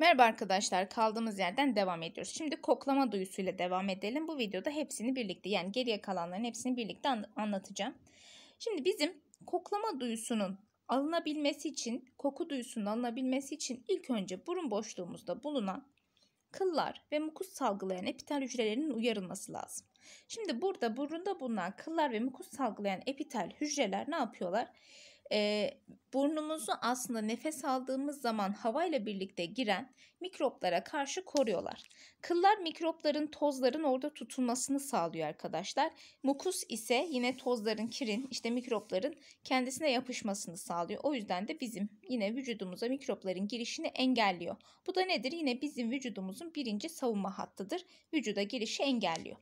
Merhaba arkadaşlar kaldığımız yerden devam ediyoruz. Şimdi koklama duyusuyla devam edelim. Bu videoda hepsini birlikte yani geriye kalanların hepsini birlikte an anlatacağım. Şimdi bizim koklama duyusunun alınabilmesi için koku duyusunun alınabilmesi için ilk önce burun boşluğumuzda bulunan kıllar ve mukus salgılayan epitel hücrelerinin uyarılması lazım. Şimdi burada burunda bulunan kıllar ve mukus salgılayan epitel hücreler ne yapıyorlar? e, burnumuzu aslında nefes aldığımız zaman havayla birlikte giren mikroplara karşı koruyorlar. Kıllar mikropların tozların orada tutulmasını sağlıyor arkadaşlar. Mukus ise yine tozların, kirin, işte mikropların kendisine yapışmasını sağlıyor. O yüzden de bizim yine vücudumuza mikropların girişini engelliyor. Bu da nedir? Yine bizim vücudumuzun birinci savunma hattıdır. Vücuda girişi engelliyor.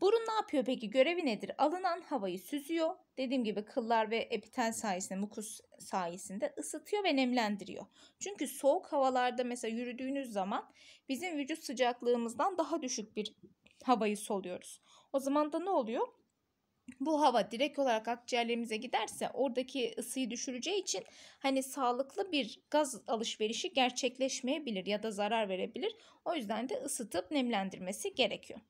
Burun ne yapıyor peki? Görevi nedir? Alınan havayı süzüyor. Dediğim gibi kıllar ve epitel sayesinde, mukus sayesinde ısıtıyor ve nemlendiriyor. Çünkü soğuk havalarda mesela yürüdüğünüz zaman bizim vücut sıcaklığımızdan daha düşük bir havayı soluyoruz. O zaman da ne oluyor? bu hava direkt olarak akciğerlerimize giderse oradaki ısıyı düşüreceği için hani sağlıklı bir gaz alışverişi gerçekleşmeyebilir ya da zarar verebilir. O yüzden de ısıtıp nemlendirmesi gerekiyor.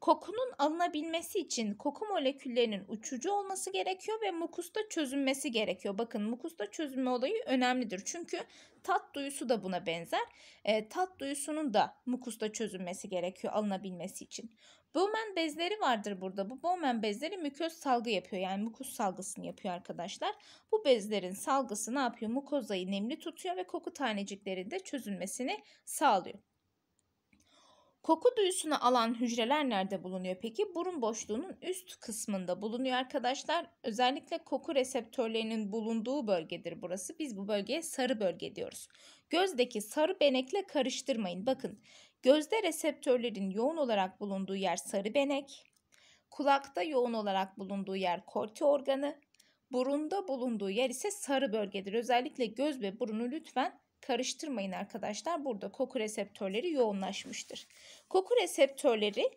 Kokunun alınabilmesi için koku moleküllerinin uçucu olması gerekiyor ve mukusta çözünmesi gerekiyor. Bakın mukusta çözünme olayı önemlidir. Çünkü tat duyusu da buna benzer. E, tat duyusunun da mukusta çözünmesi gerekiyor alınabilmesi için. Bowman bezleri vardır burada. Bu Bowman bezleri muköz salgı yapıyor. Yani mukus salgısını yapıyor arkadaşlar. Bu bezlerin salgısı ne yapıyor? Mukozayı nemli tutuyor ve koku taneciklerinde çözünmesini sağlıyor. Koku duyusunu alan hücreler nerede bulunuyor peki? Burun boşluğunun üst kısmında bulunuyor arkadaşlar. Özellikle koku reseptörlerinin bulunduğu bölgedir burası. Biz bu bölgeye sarı bölge diyoruz. Gözdeki sarı benekle karıştırmayın. Bakın gözde reseptörlerin yoğun olarak bulunduğu yer sarı benek. Kulakta yoğun olarak bulunduğu yer korti organı. Burunda bulunduğu yer ise sarı bölgedir. Özellikle göz ve burunu lütfen karıştırmayın arkadaşlar. Burada koku reseptörleri yoğunlaşmıştır. Koku reseptörleri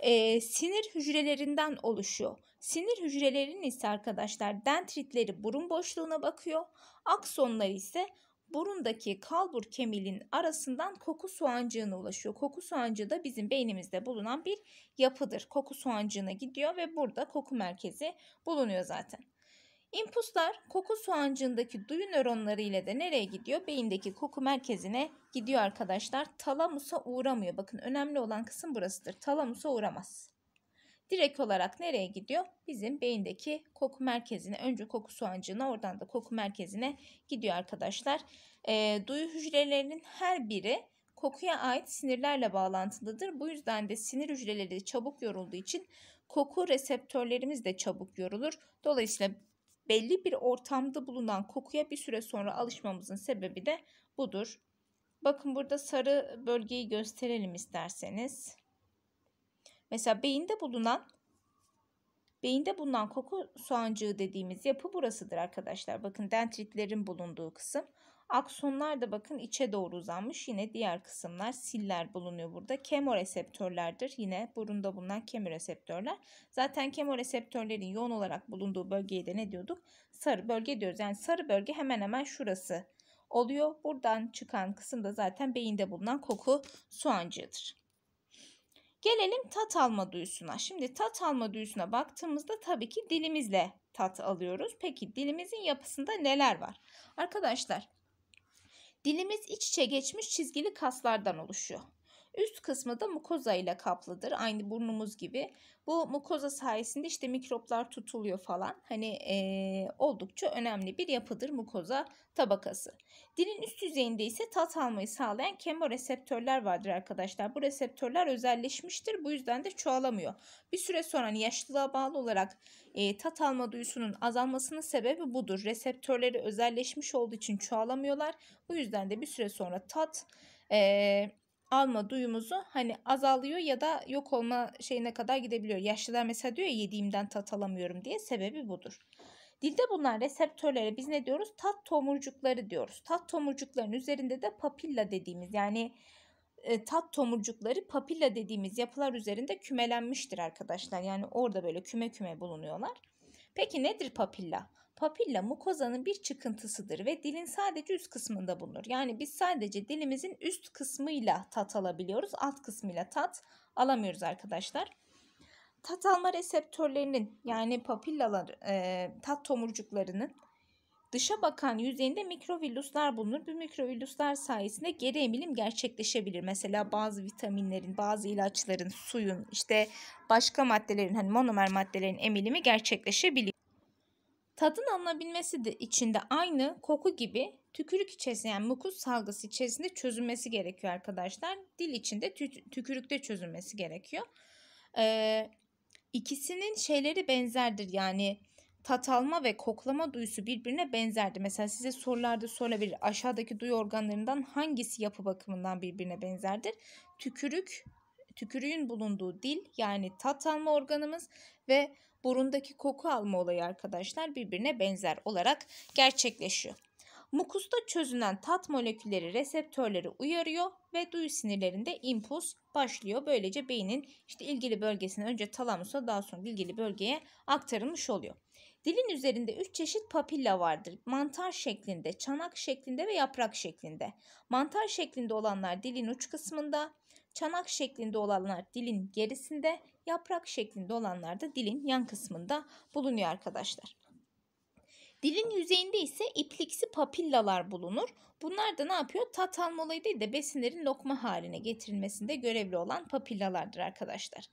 e, sinir hücrelerinden oluşuyor. Sinir hücrelerinin ise arkadaşlar dendritleri burun boşluğuna bakıyor. Aksonları ise burundaki kalbur kemilin arasından koku soğancığına ulaşıyor. Koku soğancığı da bizim beynimizde bulunan bir yapıdır. Koku soğancığına gidiyor ve burada koku merkezi bulunuyor zaten. İmpuslar koku soğancığındaki duyu nöronları ile de nereye gidiyor? Beyindeki koku merkezine gidiyor arkadaşlar. Talamusa uğramıyor. Bakın önemli olan kısım burasıdır. Talamusa uğramaz. Direkt olarak nereye gidiyor? Bizim beyindeki koku merkezine, önce koku soğancığına, oradan da koku merkezine gidiyor arkadaşlar. E, duyu hücrelerinin her biri kokuya ait sinirlerle bağlantılıdır. Bu yüzden de sinir hücreleri çabuk yorulduğu için koku reseptörlerimiz de çabuk yorulur. Dolayısıyla belli bir ortamda bulunan kokuya bir süre sonra alışmamızın sebebi de budur. Bakın burada sarı bölgeyi gösterelim isterseniz. Mesela beyinde bulunan beyinde bulunan koku soğancığı dediğimiz yapı burasıdır arkadaşlar. Bakın dendritlerin bulunduğu kısım. Aksonlar da bakın içe doğru uzanmış. Yine diğer kısımlar siller bulunuyor burada. Kemoreseptörlerdir. Yine burunda bulunan kemoreseptörler. Zaten kemoreseptörlerin yoğun olarak bulunduğu bölgeye de ne diyorduk? Sarı bölge diyoruz. Yani sarı bölge hemen hemen şurası oluyor. Buradan çıkan kısım da zaten beyinde bulunan koku soğancıdır. Gelelim tat alma duyusuna. Şimdi tat alma duyusuna baktığımızda tabii ki dilimizle tat alıyoruz. Peki dilimizin yapısında neler var? Arkadaşlar Dilimiz iç içe geçmiş çizgili kaslardan oluşuyor. Üst kısmı da mukoza ile kaplıdır. Aynı burnumuz gibi. Bu mukoza sayesinde işte mikroplar tutuluyor falan. Hani e, oldukça önemli bir yapıdır mukoza tabakası. Dilin üst yüzeyinde ise tat almayı sağlayan kemoreseptörler vardır arkadaşlar. Bu reseptörler özelleşmiştir. Bu yüzden de çoğalamıyor. Bir süre sonra hani yaşlılığa bağlı olarak e, tat alma duyusunun azalmasının sebebi budur. Reseptörleri özelleşmiş olduğu için çoğalamıyorlar. Bu yüzden de bir süre sonra tat e, alma duyumuzu hani azalıyor ya da yok olma şeyine kadar gidebiliyor. Yaşlılar mesela diyor ya yediğimden tat alamıyorum diye sebebi budur. Dilde bulunan reseptörlere biz ne diyoruz? Tat tomurcukları diyoruz. Tat tomurcuklarının üzerinde de papilla dediğimiz yani e, tat tomurcukları papilla dediğimiz yapılar üzerinde kümelenmiştir arkadaşlar. Yani orada böyle küme küme bulunuyorlar. Peki nedir papilla? Papilla mukozanın bir çıkıntısıdır ve dilin sadece üst kısmında bulunur. Yani biz sadece dilimizin üst kısmıyla tat alabiliyoruz. Alt kısmıyla tat alamıyoruz arkadaşlar. Tat alma reseptörlerinin yani papillalar e, tat tomurcuklarının dışa bakan yüzeyinde mikrovillüsler bulunur. Bu mikrovillüsler sayesinde geri emilim gerçekleşebilir. Mesela bazı vitaminlerin, bazı ilaçların, suyun, işte başka maddelerin, hani monomer maddelerin emilimi gerçekleşebilir. Tadın alınabilmesi de içinde aynı koku gibi tükürük içerisinde yani mukus salgısı içerisinde çözülmesi gerekiyor arkadaşlar. Dil içinde tükürükte çözülmesi gerekiyor. Ee, ikisinin şeyleri benzerdir yani tat alma ve koklama duyusu birbirine benzerdi. Mesela size sorularda sorulabilir. Aşağıdaki duyu organlarından hangisi yapı bakımından birbirine benzerdir? Tükürük, tükürüğün bulunduğu dil yani tat alma organımız ve burundaki koku alma olayı arkadaşlar birbirine benzer olarak gerçekleşiyor. Mukusta çözünen tat molekülleri reseptörleri uyarıyor ve duyu sinirlerinde impuls başlıyor. Böylece beynin işte ilgili bölgesine önce talamusa daha sonra ilgili bölgeye aktarılmış oluyor. Dilin üzerinde üç çeşit papilla vardır. Mantar şeklinde, çanak şeklinde ve yaprak şeklinde. Mantar şeklinde olanlar dilin uç kısmında, çanak şeklinde olanlar dilin gerisinde, yaprak şeklinde olanlar da dilin yan kısmında bulunuyor arkadaşlar. Dilin yüzeyinde ise ipliksi papillalar bulunur. Bunlar da ne yapıyor? Tat alma olayı değil de besinlerin lokma haline getirilmesinde görevli olan papillalardır arkadaşlar.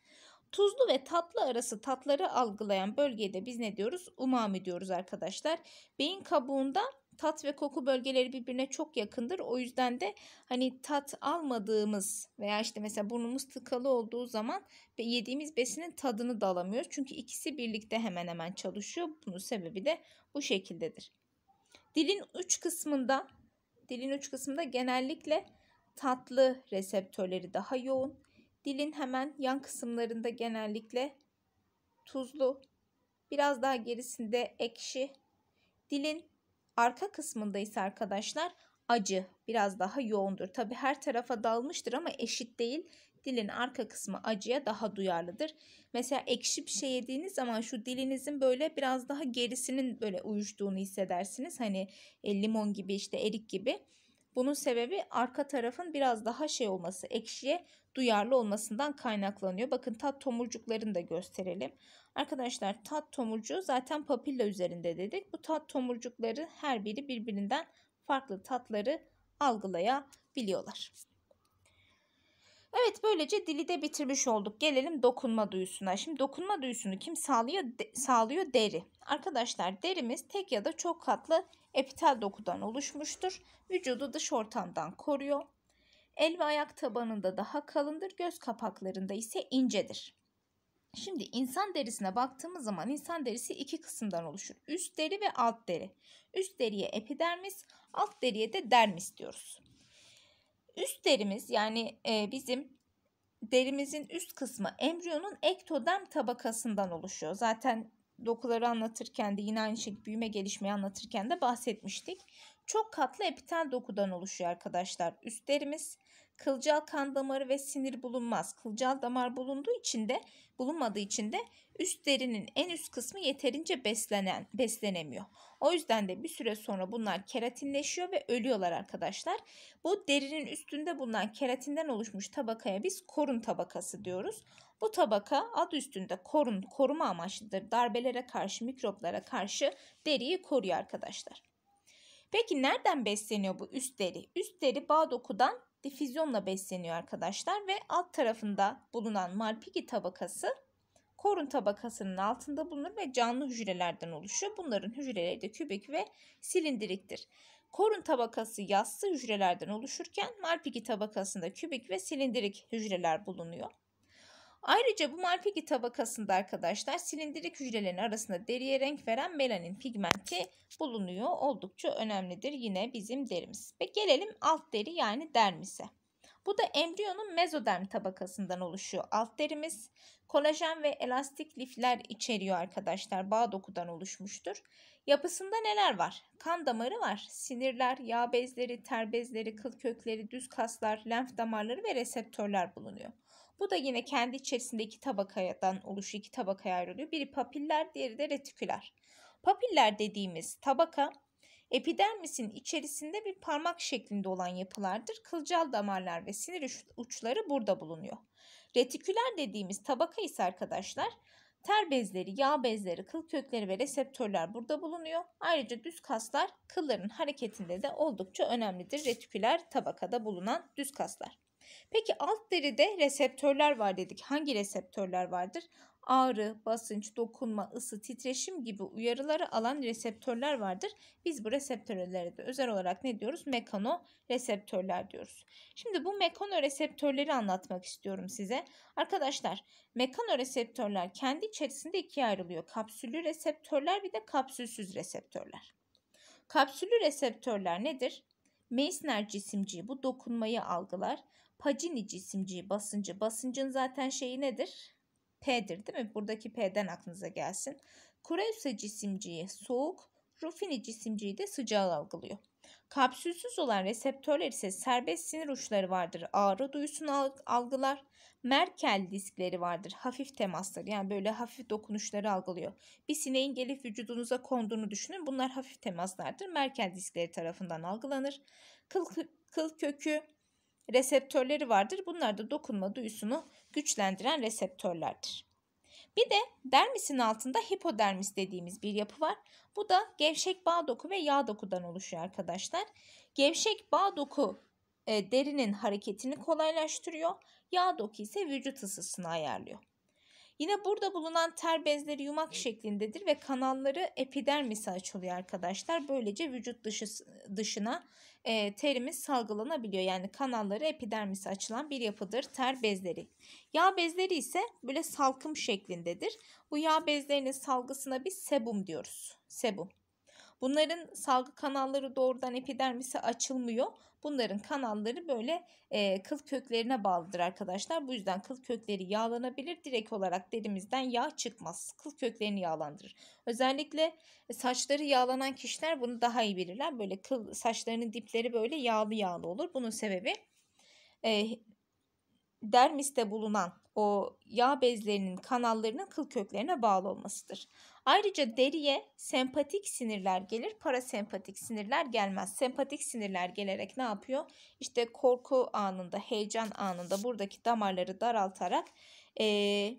Tuzlu ve tatlı arası tatları algılayan bölgede biz ne diyoruz? Umami diyoruz arkadaşlar. Beyin kabuğunda tat ve koku bölgeleri birbirine çok yakındır. O yüzden de hani tat almadığımız veya işte mesela burnumuz tıkalı olduğu zaman ve yediğimiz besinin tadını da alamıyoruz. Çünkü ikisi birlikte hemen hemen çalışıyor. Bunun sebebi de bu şekildedir. Dilin uç kısmında dilin uç kısmında genellikle tatlı reseptörleri daha yoğun Dilin hemen yan kısımlarında genellikle tuzlu, biraz daha gerisinde ekşi. Dilin arka kısmında ise arkadaşlar acı biraz daha yoğundur. Tabi her tarafa dalmıştır ama eşit değil. Dilin arka kısmı acıya daha duyarlıdır. Mesela ekşi bir şey yediğiniz zaman şu dilinizin böyle biraz daha gerisinin böyle uyuştuğunu hissedersiniz. Hani e, limon gibi işte erik gibi. Bunun sebebi arka tarafın biraz daha şey olması, ekşiye duyarlı olmasından kaynaklanıyor. Bakın tat tomurcuklarını da gösterelim. Arkadaşlar tat tomurcuğu zaten papilla üzerinde dedik. Bu tat tomurcukları her biri birbirinden farklı tatları algılayabiliyorlar. Evet böylece dili de bitirmiş olduk. Gelelim dokunma duyusuna. Şimdi dokunma duyusunu kim sağlıyor? De, sağlıyor deri. Arkadaşlar derimiz tek ya da çok katlı epitel dokudan oluşmuştur. Vücudu dış ortamdan koruyor. El ve ayak tabanında daha kalındır. Göz kapaklarında ise incedir. Şimdi insan derisine baktığımız zaman insan derisi iki kısımdan oluşur. Üst deri ve alt deri. Üst deriye epidermis, alt deriye de dermis diyoruz. Üst derimiz yani e, bizim derimizin üst kısmı embriyonun ektoderm tabakasından oluşuyor. Zaten dokuları anlatırken de yine aynı şekilde büyüme gelişmeyi anlatırken de bahsetmiştik. Çok katlı epitel dokudan oluşuyor arkadaşlar üst derimiz kılcal kan damarı ve sinir bulunmaz. Kılcal damar bulunduğu için de bulunmadığı için de üst derinin en üst kısmı yeterince beslenen beslenemiyor. O yüzden de bir süre sonra bunlar keratinleşiyor ve ölüyorlar arkadaşlar. Bu derinin üstünde bulunan keratinden oluşmuş tabakaya biz korun tabakası diyoruz. Bu tabaka ad üstünde korun koruma amaçlıdır. Darbelere karşı, mikroplara karşı deriyi koruyor arkadaşlar. Peki nereden besleniyor bu üst deri? Üst deri bağ dokudan difüzyonla besleniyor arkadaşlar ve alt tarafında bulunan Malpighi tabakası korun tabakasının altında bulunur ve canlı hücrelerden oluşur. Bunların hücreleri de kübik ve silindiriktir. Korun tabakası yassı hücrelerden oluşurken Malpighi tabakasında kübik ve silindirik hücreler bulunuyor. Ayrıca bu Malpighi tabakasında arkadaşlar silindirik hücrelerin arasında deriye renk veren melanin pigmenti bulunuyor. Oldukça önemlidir yine bizim derimiz. Ve gelelim alt deri yani dermise. Bu da embriyonun mezoderm tabakasından oluşuyor. Alt derimiz kolajen ve elastik lifler içeriyor arkadaşlar. Bağ dokudan oluşmuştur. Yapısında neler var? Kan damarı var. Sinirler, yağ bezleri, ter bezleri, kıl kökleri, düz kaslar, lenf damarları ve reseptörler bulunuyor. Bu da yine kendi içerisinde iki tabakadan oluşuyor, iki tabakaya ayrılıyor. Biri papiller, diğeri de retiküler. Papiller dediğimiz tabaka epidermisin içerisinde bir parmak şeklinde olan yapılardır. Kılcal damarlar ve sinir uçları burada bulunuyor. Retiküler dediğimiz tabaka ise arkadaşlar ter bezleri, yağ bezleri, kıl kökleri ve reseptörler burada bulunuyor. Ayrıca düz kaslar kılların hareketinde de oldukça önemlidir. Retiküler tabakada bulunan düz kaslar. Peki alt deride reseptörler var dedik. Hangi reseptörler vardır? Ağrı, basınç, dokunma, ısı, titreşim gibi uyarıları alan reseptörler vardır. Biz bu reseptörlere de özel olarak ne diyoruz? Mekano reseptörler diyoruz. Şimdi bu mekano reseptörleri anlatmak istiyorum size. Arkadaşlar mekano reseptörler kendi içerisinde ikiye ayrılıyor. Kapsüllü reseptörler bir de kapsülsüz reseptörler. Kapsüllü reseptörler nedir? Meissner cisimciği bu dokunmayı algılar. Pacini cisimciği basıncı. Basıncın zaten şeyi nedir? P'dir değil mi? Buradaki P'den aklınıza gelsin. Kurevse cisimciği soğuk, Rufini cisimciği de sıcağı algılıyor. Kapsülsüz olan reseptörler ise serbest sinir uçları vardır. Ağrı duyusunu algılar. Merkel diskleri vardır. Hafif temaslar yani böyle hafif dokunuşları algılıyor. Bir sineğin gelip vücudunuza konduğunu düşünün. Bunlar hafif temaslardır. Merkel diskleri tarafından algılanır. Kıl, kıl kökü reseptörleri vardır. Bunlar da dokunma duyusunu güçlendiren reseptörlerdir. Bir de dermisin altında hipodermis dediğimiz bir yapı var. Bu da gevşek bağ doku ve yağ dokudan oluşuyor arkadaşlar. Gevşek bağ doku e, derinin hareketini kolaylaştırıyor. Yağ doku ise vücut ısısını ayarlıyor. Yine burada bulunan ter bezleri yumak şeklindedir ve kanalları epidermis açılıyor arkadaşlar. Böylece vücut dışı, dışına e, terimiz salgılanabiliyor. Yani kanalları epidermis açılan bir yapıdır ter bezleri. Yağ bezleri ise böyle salkım şeklindedir. Bu yağ bezlerinin salgısına biz sebum diyoruz. Sebum. Bunların salgı kanalları doğrudan epidermisi açılmıyor. Bunların kanalları böyle e, kıl köklerine bağlıdır arkadaşlar. Bu yüzden kıl kökleri yağlanabilir. Direkt olarak derimizden yağ çıkmaz. Kıl köklerini yağlandırır. Özellikle saçları yağlanan kişiler bunu daha iyi bilirler. Böyle kıl saçlarının dipleri böyle yağlı yağlı olur. Bunun sebebi e, dermiste bulunan o yağ bezlerinin kanallarının kıl köklerine bağlı olmasıdır. Ayrıca deriye sempatik sinirler gelir, parasempatik sinirler gelmez. Sempatik sinirler gelerek ne yapıyor? İşte korku anında, heyecan anında buradaki damarları daraltarak ee,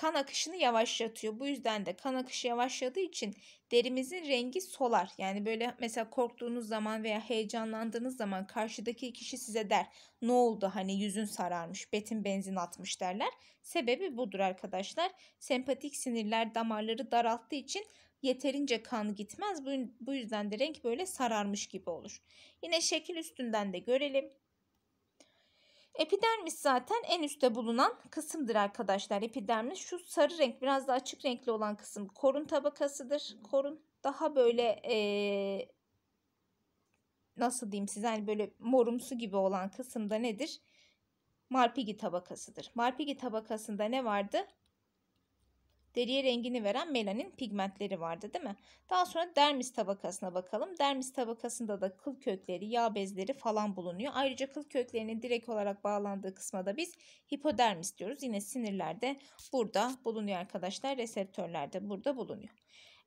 kan akışını yavaşlatıyor. Bu yüzden de kan akışı yavaşladığı için derimizin rengi solar. Yani böyle mesela korktuğunuz zaman veya heyecanlandığınız zaman karşıdaki kişi size der ne oldu hani yüzün sararmış betin benzin atmış derler. Sebebi budur arkadaşlar. Sempatik sinirler damarları daralttığı için yeterince kan gitmez. Bu yüzden de renk böyle sararmış gibi olur. Yine şekil üstünden de görelim. Epidermis zaten en üstte bulunan kısımdır arkadaşlar. Epidermis şu sarı renk biraz daha açık renkli olan kısım korun tabakasıdır. Korun daha böyle ee, nasıl diyeyim size Yani böyle morumsu gibi olan kısımda nedir? Marpigi tabakasıdır. Marpigi tabakasında ne vardı? deriye rengini veren melanin pigmentleri vardı değil mi? Daha sonra dermis tabakasına bakalım. Dermis tabakasında da kıl kökleri, yağ bezleri falan bulunuyor. Ayrıca kıl köklerinin direkt olarak bağlandığı kısma da biz hipodermis diyoruz. Yine sinirlerde burada bulunuyor arkadaşlar. Reseptörlerde burada bulunuyor.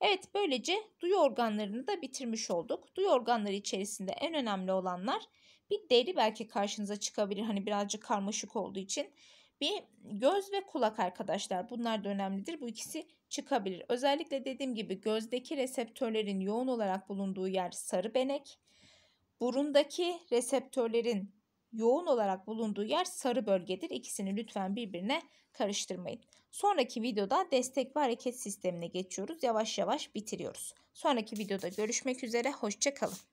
Evet böylece duyu organlarını da bitirmiş olduk. Duyu organları içerisinde en önemli olanlar bir deri belki karşınıza çıkabilir. Hani birazcık karmaşık olduğu için. Bir göz ve kulak arkadaşlar bunlar da önemlidir. Bu ikisi çıkabilir. Özellikle dediğim gibi gözdeki reseptörlerin yoğun olarak bulunduğu yer sarı benek. Burundaki reseptörlerin yoğun olarak bulunduğu yer sarı bölgedir. İkisini lütfen birbirine karıştırmayın. Sonraki videoda destek ve hareket sistemine geçiyoruz. Yavaş yavaş bitiriyoruz. Sonraki videoda görüşmek üzere. Hoşçakalın.